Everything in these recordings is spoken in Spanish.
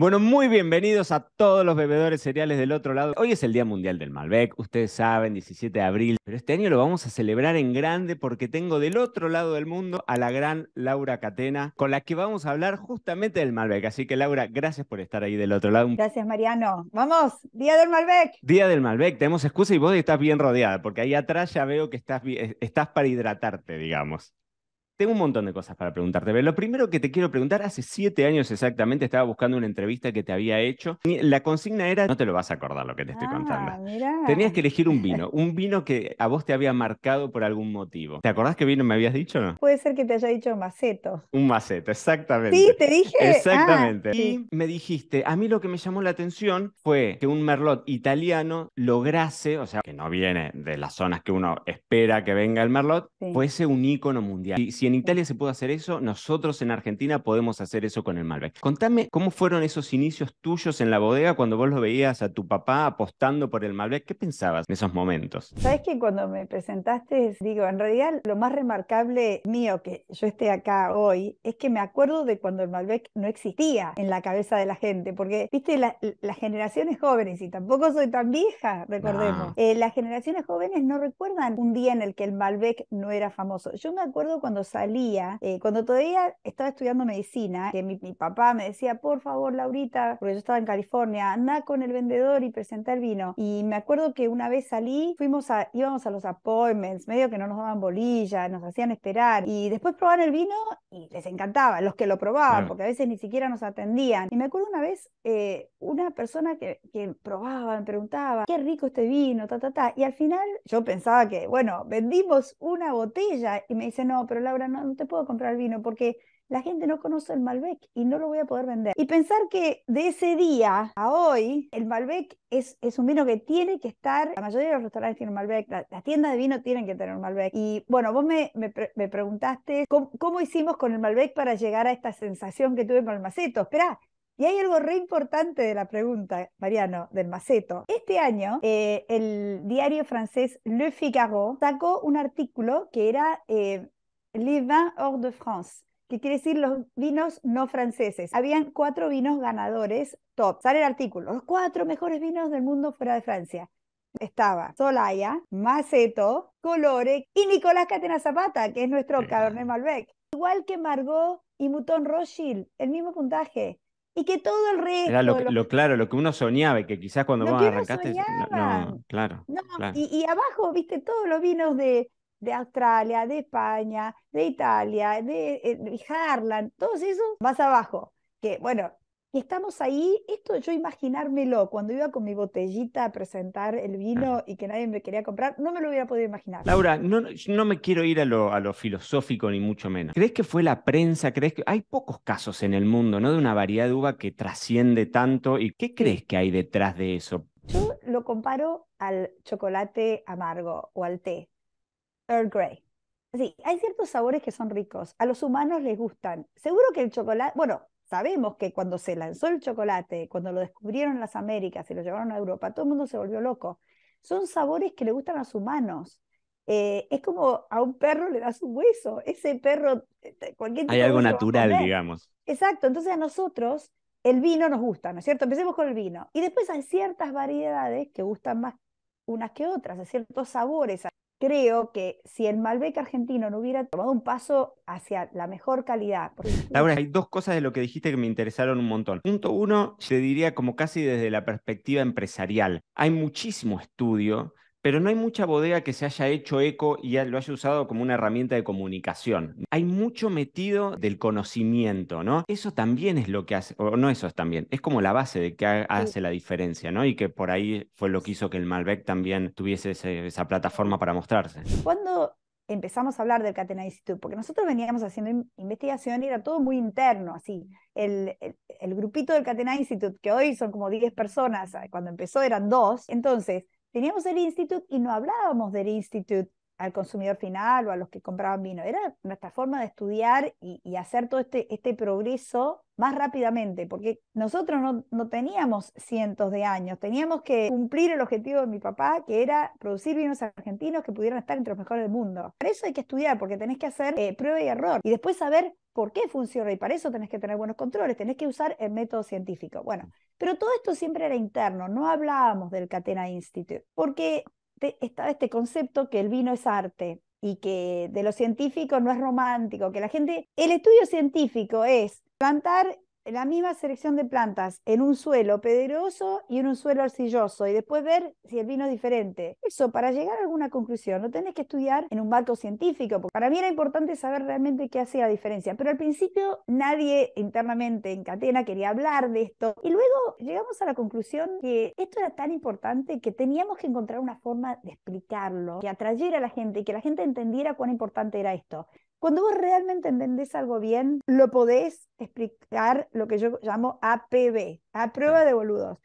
Bueno, muy bienvenidos a todos los bebedores cereales del otro lado. Hoy es el Día Mundial del Malbec, ustedes saben, 17 de abril, pero este año lo vamos a celebrar en grande porque tengo del otro lado del mundo a la gran Laura Catena, con la que vamos a hablar justamente del Malbec. Así que Laura, gracias por estar ahí del otro lado. Gracias Mariano. Vamos, Día del Malbec. Día del Malbec, tenemos excusa y vos estás bien rodeada, porque ahí atrás ya veo que estás, estás para hidratarte, digamos. Tengo un montón de cosas para preguntarte, pero lo primero que te quiero preguntar, hace siete años exactamente estaba buscando una entrevista que te había hecho. La consigna era, no te lo vas a acordar lo que te estoy ah, contando. Tenías que elegir un vino, un vino que a vos te había marcado por algún motivo. ¿Te acordás qué vino me habías dicho no? Puede ser que te haya dicho un maceto. Un maceto, exactamente. Sí, te dije. Ah, exactamente. Y me dijiste, a mí lo que me llamó la atención fue que un merlot italiano lograse, o sea, que no viene de las zonas que uno espera que venga el merlot, fuese un ícono mundial en Italia se puede hacer eso, nosotros en Argentina podemos hacer eso con el Malbec. Contame cómo fueron esos inicios tuyos en la bodega cuando vos lo veías a tu papá apostando por el Malbec. ¿Qué pensabas en esos momentos? Sabes que cuando me presentaste, digo, en realidad lo más remarcable mío que yo esté acá hoy es que me acuerdo de cuando el Malbec no existía en la cabeza de la gente, porque, viste, la, las generaciones jóvenes, y tampoco soy tan vieja, recordemos, eh, las generaciones jóvenes no recuerdan un día en el que el Malbec no era famoso. Yo me acuerdo cuando salí salía, eh, cuando todavía estaba estudiando medicina, que mi, papá me decía, por favor, Laurita, porque yo estaba en California, anda con el vendedor y presenta el vino. Y me acuerdo que una vez salí, fuimos a, íbamos a los appointments, medio que no nos daban bolilla, nos hacían esperar. Y después probaban el vino y les encantaba, los que lo probaban, porque a veces ni siquiera nos atendían. Y me acuerdo una vez, eh, una persona que, que probaba, me preguntaba, qué rico este vino, ta, ta, ta. Y al final yo pensaba que, bueno, vendimos una botella y me dice, no, pero Laura, no, te puedo comprar vino porque la gente no conoce el Malbec y no lo voy a poder vender. Y pensar que de ese día a hoy, el Malbec es, es un vino que tiene que estar, la mayoría de los restaurantes tienen Malbec, las tiendas de vino tienen que tener Malbec. Y bueno, vos me, me, preguntaste cómo, hicimos con el Malbec para llegar a esta sensación que tuve con el maceto. espera y hay algo re importante de la pregunta, Mariano, del maceto. Este año, eh, el diario francés Le Figaro sacó un artículo que era eh, les Vins Hors de France, que quiere decir los vinos no franceses. Habían cuatro vinos ganadores top. Sale el artículo, los cuatro mejores vinos del mundo fuera de Francia. Estaba Solaya, Maceto, Colore y Nicolás Catena Zapata, que es nuestro Cabernet Malbec. Igual que Margot y Mouton Rothschild, el mismo puntaje. Y que todo el resto... lo, claro, lo que uno soñaba, que quizás cuando vos arrancaste... no, claro. No, y abajo, viste, todos los vinos de, de Australia, de España, de Italia, eh, de, Harlan, todos esos más abajo. Que bueno, y estamos ahí, esto yo imaginármelo, cuando iba con mi botellita a presentar el vino y que nadie me quería comprar, no me lo hubiera podido imaginar. Laura, no, no me quiero ir a lo, filosófico ni mucho menos. ¿Crees que fue la prensa? ¿Crees que hay pocos casos en el mundo, ¿no? De una variedad de uva que trasciende tanto. ¿Y qué crees que hay detrás de eso? Yo lo comparo al chocolate amargo o al té. Earl Grey. Sí, hay ciertos sabores que son ricos, a los humanos les gustan. Seguro que el chocolate, bueno, sabemos que cuando se lanzó el chocolate, cuando lo descubrieron en las Américas y lo llevaron a Europa, todo el mundo se volvió loco. Son sabores que le gustan a los humanos. Eh, es como a un perro le das un hueso, ese perro, este, cualquier Hay algo natural, digamos. Exacto, entonces a nosotros el vino nos gusta, ¿no es cierto? Empecemos con el vino. Y después hay ciertas variedades que gustan más unas que otras, hay ciertos sabores, creo que si el Malbec argentino no hubiera tomado un paso hacia la mejor calidad. Porque... Laura, hay dos cosas de lo que dijiste que me interesaron un montón. Punto uno, te diría como casi desde la perspectiva empresarial. Hay muchísimo estudio pero no hay mucha bodega que se haya hecho eco y lo haya usado como una herramienta de comunicación. Hay mucho metido del conocimiento, ¿no? Eso también es lo que hace, o no eso es también, es como la base de que hace la diferencia, ¿no? Y que por ahí fue lo que hizo que el Malbec también tuviese esa plataforma para mostrarse. Cuando empezamos a hablar del Catena Institute, porque nosotros veníamos haciendo investigación y era todo muy interno, así. El, grupito del Catena Institute, que hoy son como 10 personas, ah, cuando empezó eran dos, entonces Teníamos el Institute y no hablábamos del Institute al consumidor final o a los que compraban vino. Era nuestra forma de estudiar y, hacer todo este, este progreso más rápidamente, porque nosotros no, teníamos cientos de años, teníamos que cumplir el objetivo de mi papá, que era producir vinos argentinos que pudieran estar entre los mejores del mundo. Para eso hay que estudiar, porque tenés que hacer eh, prueba y error y después saber por qué funciona y para eso tenés que tener buenos controles, tenés que usar el método científico. Bueno, pero todo esto siempre era interno, no hablábamos del Catena Institute, porque estaba este concepto que el vino es arte y que de lo científico no es romántico, que la gente, el estudio científico es plantar la misma selección de plantas en un suelo pedregoso y en un suelo arcilloso y después ver si el vino es diferente. Eso, para llegar a alguna conclusión, lo tenés que estudiar en un marco científico, porque para mí era importante saber realmente qué hacía la diferencia. Pero al principio nadie internamente en Catena quería hablar de esto. Y luego llegamos a la conclusión que esto era tan importante que teníamos que encontrar una forma de explicarlo, que atrayera a la gente y que la gente entendiera cuán importante era esto. Cuando vos realmente entendés algo bien, lo podés explicar lo que yo llamo APB, a prueba de boludos.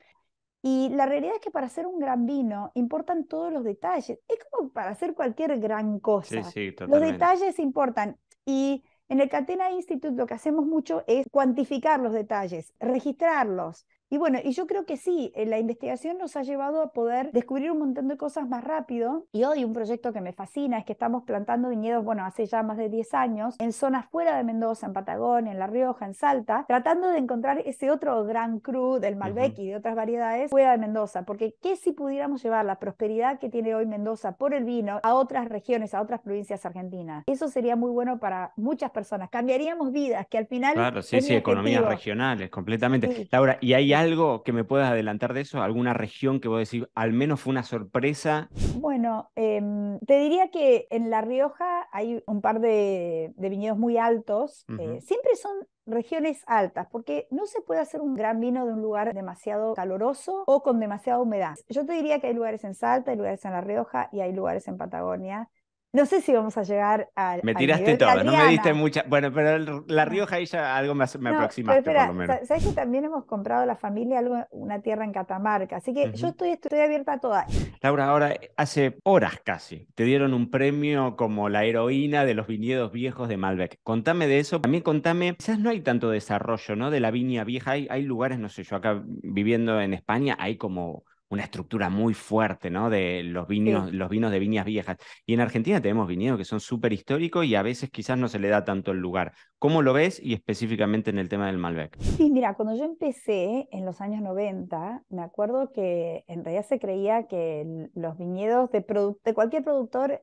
Y la realidad es que para hacer un gran vino importan todos los detalles. Es como para hacer cualquier gran cosa. Sí, totalmente. Los detalles importan. Y en el Catena Institute lo que hacemos mucho es cuantificar los detalles, registrarlos, y bueno, y yo creo que sí, eh, la investigación nos ha llevado a poder descubrir un montón de cosas más rápido. Y hoy un proyecto que me fascina es que estamos plantando viñedos, bueno, hace ya más de 10 años, en zonas fuera de Mendoza, en Patagonia, en La Rioja, en Salta, tratando de encontrar ese otro gran cru del Malbec y de otras variedades fuera de Mendoza. Porque, ¿qué si pudiéramos llevar la prosperidad que tiene hoy Mendoza por el vino a otras regiones, a otras provincias argentinas? Eso sería muy bueno para muchas personas. Cambiaríamos vidas, que al final. Claro, sí, sí, economías regionales, completamente. Laura, y hay algo que me puedas adelantar de eso? ¿Alguna región que vos decir al menos fue una sorpresa? Bueno, em, te diría que en La Rioja hay un par de, viñedos muy altos. Eh, siempre son regiones altas, porque no se puede hacer un gran vino de un lugar demasiado caluroso o con demasiada humedad. Yo te diría que hay lugares en Salta, hay lugares en La Rioja y hay lugares en Patagonia no sé si vamos a llegar al. Me tiraste todo, no me diste mucha. Bueno, pero La Rioja ahí ya algo me, me aproximaste, por lo menos. Sabes que también hemos comprado la familia una tierra en Catamarca, así que yo estoy, estoy abierta a todas. Laura, ahora eh, hace horas casi te dieron un premio como la heroína de los viñedos viejos de Malbec. Contame de eso. También contame, quizás no hay tanto desarrollo, ¿no? De la viña vieja. Hay, hay lugares, no sé, yo acá viviendo en España, hay como una estructura muy fuerte, ¿no? De los vinos, los vinos de viñas viejas. Y en Argentina tenemos viñedos que son súper históricos y a veces quizás no se le da tanto el lugar. ¿Cómo lo ves y específicamente en el tema del Malbec? Sí, mira, cuando yo empecé en los años 90, me acuerdo que en realidad se creía que los viñedos de, cualquier productor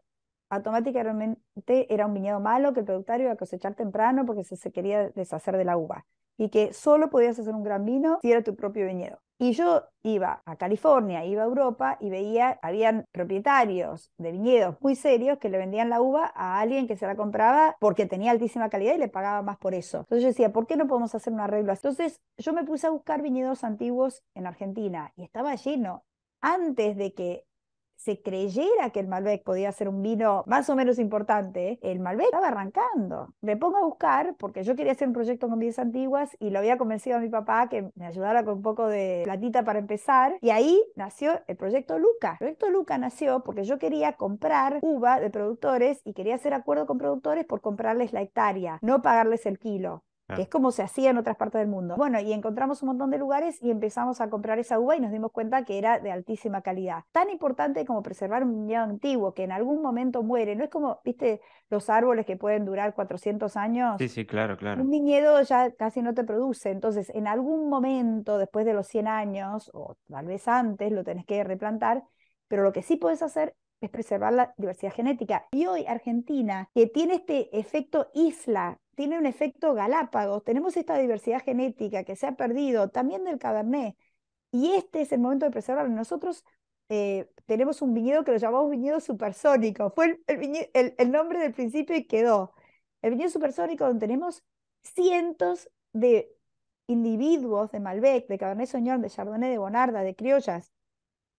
automáticamente era un viñedo malo que el productor iba a cosechar temprano porque se, se quería deshacer de la uva y que solo podías hacer un gran vino si era tu propio viñedo. Y yo iba a California, iba a Europa y veía, habían propietarios de viñedos muy serios que le vendían la uva a alguien que se la compraba porque tenía altísima calidad y le pagaba más por eso. Entonces yo decía, ¿por qué no podemos hacer un arreglo? Entonces yo me puse a buscar viñedos antiguos en Argentina y estaba lleno. Antes de que se creyera que el Malbec podía ser un vino más o menos importante, el Malbec estaba arrancando. Me pongo a buscar, porque yo quería hacer un proyecto con vidas antiguas y lo había convencido a mi papá que me ayudara con un poco de platita para empezar. Y ahí nació el proyecto Luca. El proyecto Luca nació porque yo quería comprar uva de productores y quería hacer acuerdo con productores por comprarles la hectárea, no pagarles el kilo que es como se hacía en otras partes del mundo. Bueno, y encontramos un montón de lugares y empezamos a comprar esa uva y nos dimos cuenta que era de altísima calidad. Tan importante como preservar un viñedo antiguo que en algún momento muere. No es como, viste, los árboles que pueden durar 400 años. Sí, sí, claro, claro. Un viñedo ya casi no te produce. Entonces, en algún momento, después de los 100 años, o tal vez antes, lo tenés que replantar. Pero lo que sí puedes hacer es preservar la diversidad genética. Y hoy Argentina, que tiene este efecto isla tiene un efecto galápagos. Tenemos esta diversidad genética que se ha perdido, también del cabernet. Y este es el momento de preservarlo. Nosotros eh, tenemos un viñedo que lo llamamos viñedo supersónico. Fue el, el, nombre del principio y quedó. El viñedo supersónico donde tenemos cientos de individuos de Malbec, de Cabernet Sauvignon, de Chardonnay, de Bonarda, de Criollas,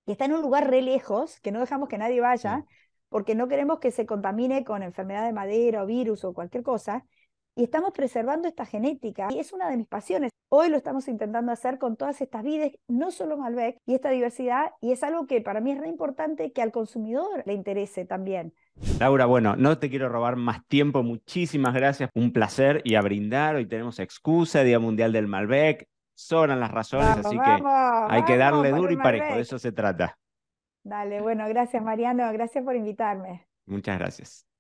que está en un lugar re lejos, que no dejamos que nadie vaya, porque no queremos que se contamine con enfermedad de madera o virus o cualquier cosa y estamos preservando esta genética. Y es una de mis pasiones. Hoy lo estamos intentando hacer con todas estas vides, no solo Malbec, y esta diversidad, y es algo que para mí es re importante que al consumidor le interese también. Laura, bueno, no te quiero robar más tiempo, muchísimas gracias, un placer y a brindar. Hoy tenemos excusa, Día Mundial del Malbec, sonan las razones, así que hay que darle duro y parejo, de eso se trata. Dale, bueno, gracias Mariano, gracias por invitarme. Muchas gracias.